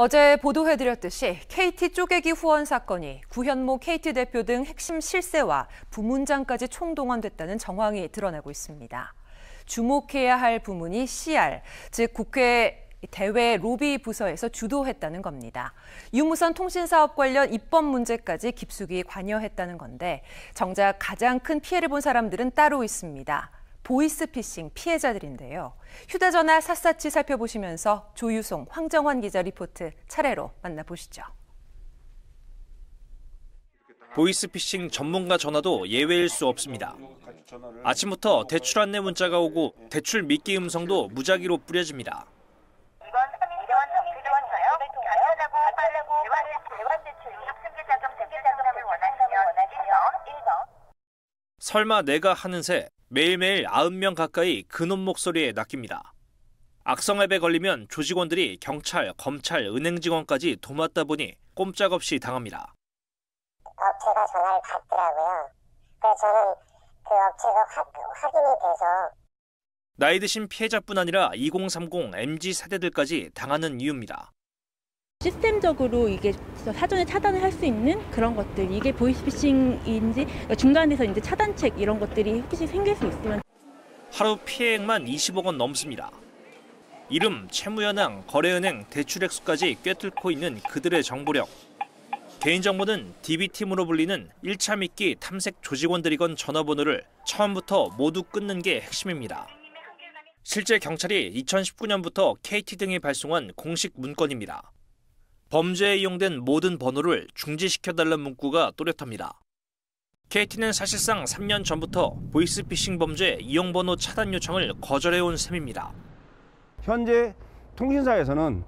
어제 보도해드렸듯이 KT 쪼개기 후원 사건이 구현모 KT 대표 등 핵심 실세와 부문장까지 총동원됐다는 정황이 드러나고 있습니다. 주목해야 할 부문이 CR, 즉 국회 대외 로비 부서에서 주도했다는 겁니다. 유무선 통신사업 관련 입법 문제까지 깊숙이 관여했다는 건데 정작 가장 큰 피해를 본 사람들은 따로 있습니다. 보이스피싱 피해자들인데요. 휴대전화 샅샅이 살펴보시면서 조유송, 황정환 기자 리포트 차례로 만나보시죠. 보이스피싱 전문가 전화도 예외일 수 없습니다. 아침부터 대출 안내 문자가 오고 대출 미끼 음성도 무작위로 뿌려집니다. 설마 내가 하는 새 매일매일 9명 가까이 근원 목소리에 낚입니다. 악성앱에 걸리면 조직원들이 경찰, 검찰, 은행 직원까지 도맡다 보니 꼼짝없이 당합니다. 업체가 전화를 받더라고요. 그래서 저는 그 업체가 확인이 돼서 나이 드신 피해자뿐 아니라 2030 MZ 세대들까지 당하는 이유입니다. 시스템적으로 이게 사전에 차단을 할 수 있는 그런 것들 이게 보이스피싱인지 그러니까 중간에서 이제 차단책 이런 것들이 혹시 생길 수 있으면 하루 피해액만 20억 원 넘습니다. 이름, 채무현황, 거래은행, 대출 액수까지 꿰뚫고 있는 그들의 정보력. 개인정보는 DB팀으로 불리는 1차 미끼 탐색 조직원들이건 전화번호를 처음부터 모두 끊는 게 핵심입니다. 실제 경찰이 2019년부터 KT 등이 발송한 공식 문건입니다. 범죄에 이용된 모든 번호를 중지시켜달라는 문구가 또렷합니다. KT는 사실상 3년 전부터 보이스피싱 범죄 이용번호 차단 요청을 거절해온 셈입니다. 현재 통신사에서는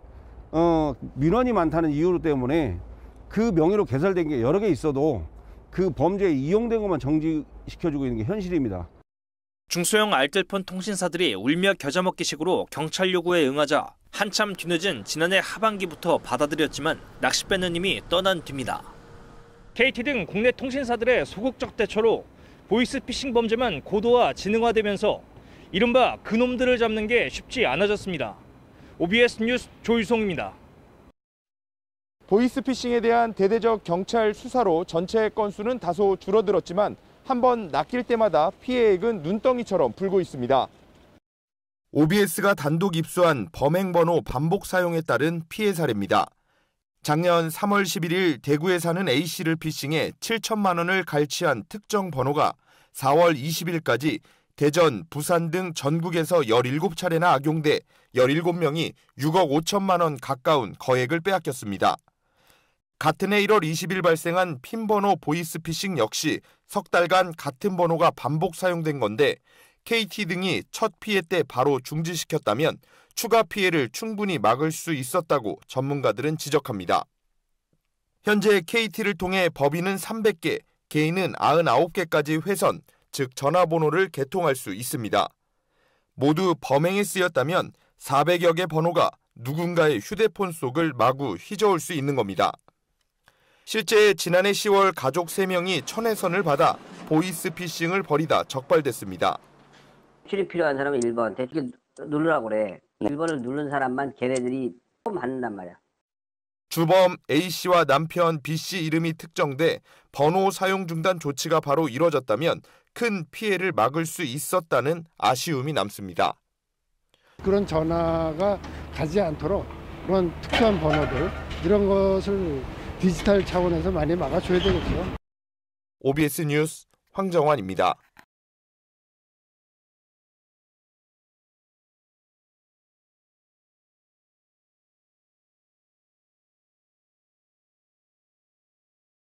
어, 민원이 많다는 이유로 때문에 그 명의로 개설된 게 여러 개 있어도 그 범죄에 이용된 것만 정지시켜주고 있는 게 현실입니다. 중소형 알뜰폰 통신사들이 울며 겨자 먹기식으로 경찰 요구에 응하자 한참 뒤늦은 지난해 하반기부터 받아들였지만 낚싯배는 이미 떠난 뒤입니다. KT 등 국내 통신사들의 소극적 대처로 보이스피싱 범죄만 고도화 지능화되면서 이른바 그놈들을 잡는 게 쉽지 않아졌습니다. OBS 뉴스 조유송입니다. 보이스피싱에 대한 대대적 경찰 수사로 전체 건수는 다소 줄어들었지만 한번 낚일 때마다 피해액은 눈덩이처럼 불고 있습니다. OBS가 단독 입수한 범행번호 반복 사용에 따른 피해 사례입니다. 작년 3월 11일 대구에 사는 A씨를 피싱해 7천만 원을 갈취한 특정 번호가 4월 20일까지 대전, 부산 등 전국에서 17차례나 악용돼 17명이 6억 5천만 원 가까운 거액을 빼앗겼습니다. 같은 해 1월 20일 발생한 핀번호 보이스피싱 역시 석 달간 같은 번호가 반복 사용된 건데 KT 등이 첫 피해 때 바로 중지시켰다면 추가 피해를 충분히 막을 수 있었다고 전문가들은 지적합니다. 현재 KT를 통해 법인은 300개, 개인은 99개까지 회선, 즉 전화번호를 개통할 수 있습니다. 모두 범행에 쓰였다면 400여 개 번호가 누군가의 휴대폰 속을 마구 휘저을 수 있는 겁니다. 실제 지난해 10월 가족 3명이 천혜선을 받아 보이스피싱을 벌이다 적발됐습니다. 출입 필요한 사람은 1번. 대충 누르라고 그래. 네. 1번을 누른 사람만 걔네들이 처음 는단 말이야. 주범 A씨와 남편 B씨 이름이 특정돼 번호 사용 중단 조치가 바로 이뤄졌다면 큰 피해를 막을 수 있었다는 아쉬움이 남습니다. 그런 전화가 가지 않도록 그런 특수한 번호들 이런 것을 디지털 차원에서 많이 막아줘야 되겠죠. OBS 뉴스 황정환입니다.